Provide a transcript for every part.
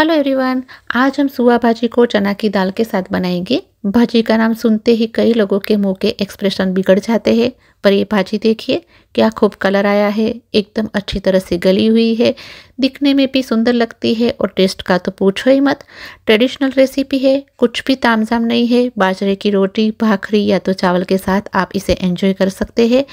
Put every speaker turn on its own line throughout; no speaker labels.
hello everyone आज हम सुआ भाजी को चना की दाल के साथ बनाएंगे भाजी का नाम सुनते ही कई लोगों के मुंह के एक्सप्रेशन बिगड़ जाते हैं पर ये भाजी देखिए क्या खूब कलर आया है एकदम अच्छी तरह से गली हुई है दिखने में भी सुंदर लगती है और टेस्ट का तो पूछो ही मत ट्रेडिशनल रेसिपी है कुछ भी तामझाम नहीं है बाजरे की रोटी भाखरी या तो चावल के साथ आप इसे एंजॉय कर सकते हैं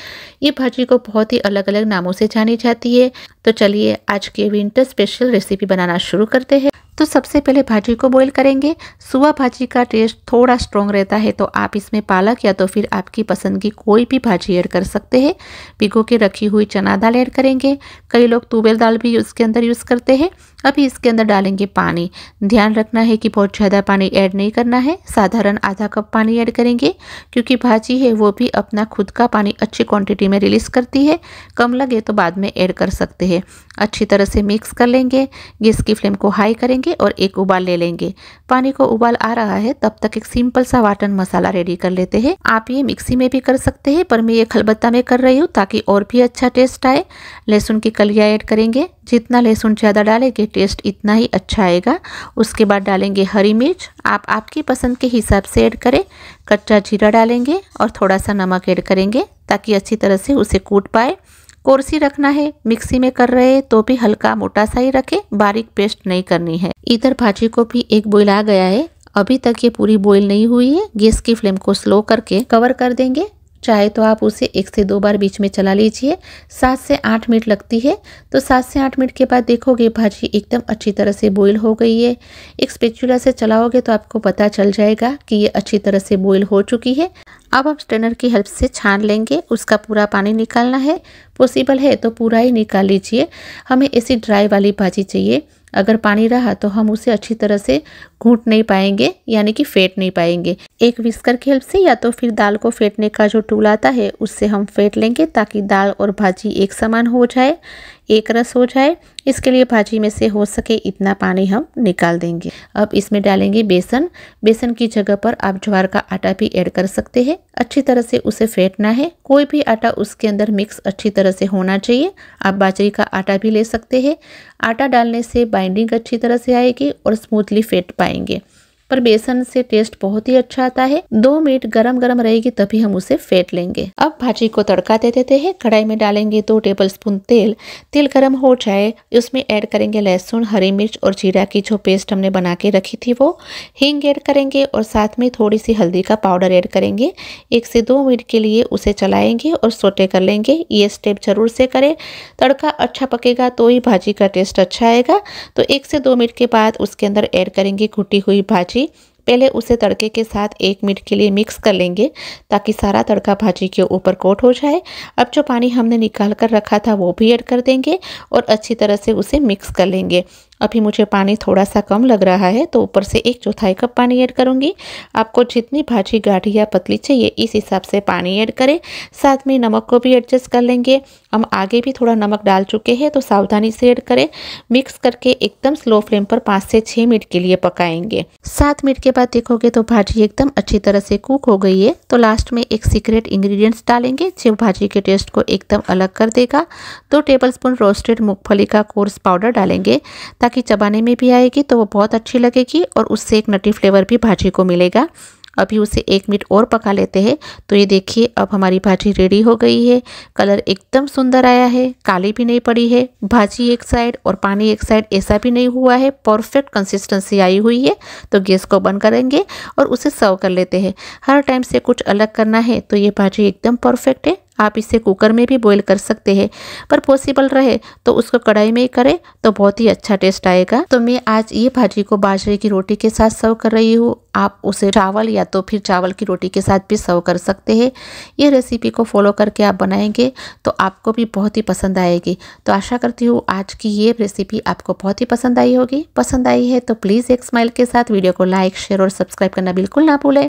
ये भाजी को बहुत ही अलग अलग नामों से जानी जाती है तो चलिए आज के विंटर स्पेशल रेसिपी बनाना शुरू करते हैं तो सबसे पहले भाजी को बॉईल करेंगे सुबह भाजी का टेस्ट थोड़ा स्ट्रॉन्ग रहता है तो आप इसमें पालक या तो फिर आपकी पसंद की कोई भी भाजी ऐड कर सकते हैं भिगो के रखी हुई चना दाल ऐड करेंगे कई लोग तुबेल दाल भी उसके अंदर यूज़ करते हैं अभी इसके अंदर डालेंगे पानी ध्यान रखना है कि बहुत ज़्यादा पानी ऐड नहीं करना है साधारण आधा कप पानी ऐड करेंगे क्योंकि भाजी है वो भी अपना खुद का पानी अच्छी क्वांटिटी में रिलीज़ करती है कम लगे तो बाद में ऐड कर सकते हैं अच्छी तरह से मिक्स कर लेंगे गैस की फ्लेम को हाई करेंगे लेंगे और एक उबाल ले लेंगे पानी को उबाल आ रहा है तब तक एक सिंपल सा वाटन मसाला रेडी कर लेते हैं आप ये मिक्सी में भी कर सकते हैं पर मैं ये खलबत्ता में कर रही हूँ ताकि और भी अच्छा टेस्ट आए लहसुन की कलिया ऐड करेंगे जितना लहसुन ज़्यादा डालेंगे टेस्ट इतना ही अच्छा आएगा उसके बाद डालेंगे हरी मिर्च आप आपकी पसंद के हिसाब से ऐड करें कच्चा जीरा डालेंगे और थोड़ा सा नमक ऐड करेंगे ताकि अच्छी तरह से उसे कूट पाए कोर्सी रखना है मिक्सी में कर रहे तो भी हल्का मोटा सा ही रखें बारीक पेस्ट नहीं करनी है इधर भाजी को भी एक बॉइल आ गया है अभी तक ये पूरी बॉइल नहीं हुई है गैस की फ्लेम को स्लो करके कवर कर देंगे चाहे तो आप उसे एक से दो बार बीच में चला लीजिए सात से आठ मिनट लगती है तो सात से आठ मिनट के बाद देखोगे भाजी एकदम अच्छी तरह से बॉईल हो गई है एक स्पेचुला से चलाओगे तो आपको पता चल जाएगा कि ये अच्छी तरह से बॉईल हो चुकी है अब आप स्ट्रेनर की हेल्प से छान लेंगे उसका पूरा पानी निकालना है पॉसिबल है तो पूरा ही निकाल लीजिए हमें ऐसी ड्राई वाली भाजी चाहिए अगर पानी रहा तो हम उसे अच्छी तरह से घूट नहीं पाएंगे यानी कि फेंट नहीं पाएंगे एक विस्कर की हेल्प से या तो फिर दाल को फेंटने का जो टूल आता है उससे हम फेंट लेंगे ताकि दाल और भाजी एक समान हो जाए एक रस हो जाए इसके लिए भाजी में से हो सके इतना पानी हम निकाल देंगे अब इसमें डालेंगे बेसन बेसन की जगह पर आप ज्वार का आटा भी ऐड कर सकते हैं अच्छी तरह से उसे फेंटना है कोई भी आटा उसके अंदर मिक्स अच्छी तरह से होना चाहिए आप बाजरी का आटा भी ले सकते हैं आटा डालने से बाइंडिंग अच्छी तरह से आएगी और स्मूथली फेंट पाएंगे पर बेसन से टेस्ट बहुत ही अच्छा आता है दो मिनट गरम गरम रहेगी तभी हम उसे फेंट लेंगे अब भाजी को तड़का दे देते हैं कढ़ाई में डालेंगे दो टेबल स्पून तेल तेल गर्म हो जाए उसमें ऐड करेंगे लहसुन हरी मिर्च और जीरा की जो पेस्ट हमने बना के रखी थी वो हींग ऐड करेंगे और साथ में थोड़ी सी हल्दी का पाउडर ऐड करेंगे एक से दो मिनट के लिए उसे चलाएंगे और सोटे कर लेंगे ये स्टेप जरूर से करें तड़का अच्छा पकेगा तो ही भाजी का टेस्ट अच्छा आएगा तो एक से दो मिनट के बाद उसके अंदर ऐड करेंगे घुटी हुई भाजी भाजी पहले उसे तड़के के साथ एक मिनट के लिए मिक्स कर लेंगे ताकि सारा तड़का भाजी के ऊपर कोट हो जाए अब जो पानी हमने निकाल कर रखा था वो भी ऐड कर देंगे और अच्छी तरह से उसे मिक्स कर लेंगे अभी मुझे पानी थोड़ा सा कम लग रहा है तो ऊपर से एक चौथाई कप पानी ऐड करूँगी आपको जितनी भाजी गाढ़ी या पतली चाहिए इस हिसाब से पानी ऐड करें साथ में नमक को भी एडजस्ट कर लेंगे हम आगे भी थोड़ा नमक डाल चुके हैं तो सावधानी से ऐड करें मिक्स करके एकदम स्लो फ्लेम पर पाँच से छः मिनट के लिए पकाएंगे सात मिनट के बाद देखोगे तो भाजी एकदम अच्छी तरह से कुक हो गई है तो लास्ट में एक सीक्रेट इंग्रीडियंट्स डालेंगे जो भाजी के टेस्ट को एकदम अलग कर देगा दो स्पून रोस्टेड मूंगफली का कोर्स पाउडर डालेंगे की चबाने में भी आएगी तो वो बहुत अच्छी लगेगी और उससे एक नटी फ्लेवर भी भाजी को मिलेगा अभी उसे एक मिनट और पका लेते हैं तो ये देखिए अब हमारी भाजी रेडी हो गई है कलर एकदम सुंदर आया है काली भी नहीं पड़ी है भाजी एक साइड और पानी एक साइड ऐसा भी नहीं हुआ है परफेक्ट कंसिस्टेंसी आई हुई है तो गैस को बंद करेंगे और उसे सर्व कर लेते हैं हर टाइम से कुछ अलग करना है तो ये भाजी एकदम परफेक्ट है आप इसे कुकर में भी बॉईल कर सकते हैं पर पॉसिबल रहे तो उसको कढ़ाई में ही करें तो बहुत ही अच्छा टेस्ट आएगा तो मैं आज ये भाजी को बाजरे की रोटी के साथ सर्व कर रही हूँ आप उसे चावल या तो फिर चावल की रोटी के साथ भी सर्व कर सकते हैं ये रेसिपी को फॉलो करके आप बनाएंगे तो आपको भी बहुत ही पसंद आएगी तो आशा करती हूँ आज की ये रेसिपी आपको बहुत ही पसंद आई होगी पसंद आई है तो प्लीज़ एक स्माइल के साथ वीडियो को लाइक शेयर और सब्सक्राइब करना बिल्कुल ना भूलें